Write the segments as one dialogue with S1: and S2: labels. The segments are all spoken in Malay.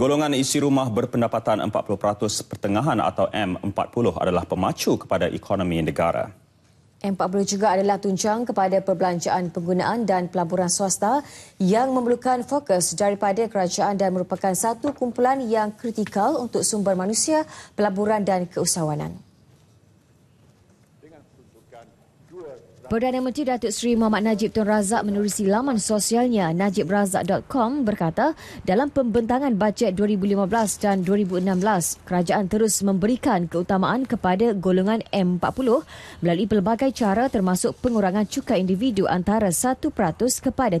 S1: Golongan isi rumah berpendapatan 40% pertengahan atau M40 adalah pemacu kepada ekonomi negara.
S2: M40 juga adalah tunjang kepada perbelanjaan penggunaan dan pelaburan swasta yang memerlukan fokus daripada kerajaan dan merupakan satu kumpulan yang kritikal untuk sumber manusia, pelaburan dan keusahawanan. Perdana Menteri Datuk Seri Muhammad Najib Tun Razak menerusi laman sosialnya najibrazak.com berkata dalam pembentangan bajet 2015 dan 2016, kerajaan terus memberikan keutamaan kepada golongan M40 melalui pelbagai cara termasuk pengurangan cukai individu antara 1% kepada 3%.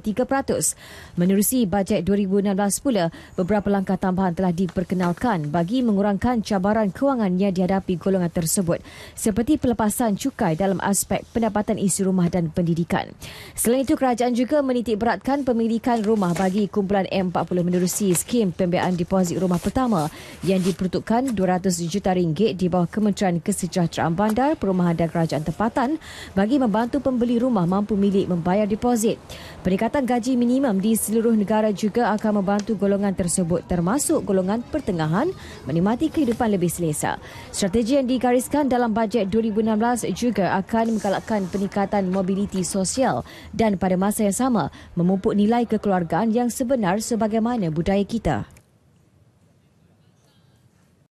S2: Menerusi bajet 2016 pula, beberapa langkah tambahan telah diperkenalkan bagi mengurangkan cabaran kewangan yang dihadapi golongan tersebut seperti pelepasan cukai dalam aspek pendapatan isi isu rumah dan pendidikan. Selain itu, kerajaan juga menitikberatkan beratkan pemilikan rumah bagi kumpulan M40 menerusi skim pembiayaan deposit rumah pertama yang diperuntukkan RM200 juta ringgit di bawah Kementerian Kesejahteraan Bandar, Perumahan dan Kerajaan Tempatan bagi membantu pembeli rumah mampu milik membayar deposit. Peningkatan gaji minimum di seluruh negara juga akan membantu golongan tersebut termasuk golongan pertengahan menikmati kehidupan lebih selesa. Strategi yang digariskan dalam bajet 2016 juga akan menggalakkan peningkatan mobiliti sosial dan pada masa yang sama memupuk nilai kekeluargaan yang sebenar sebagaimana budaya kita.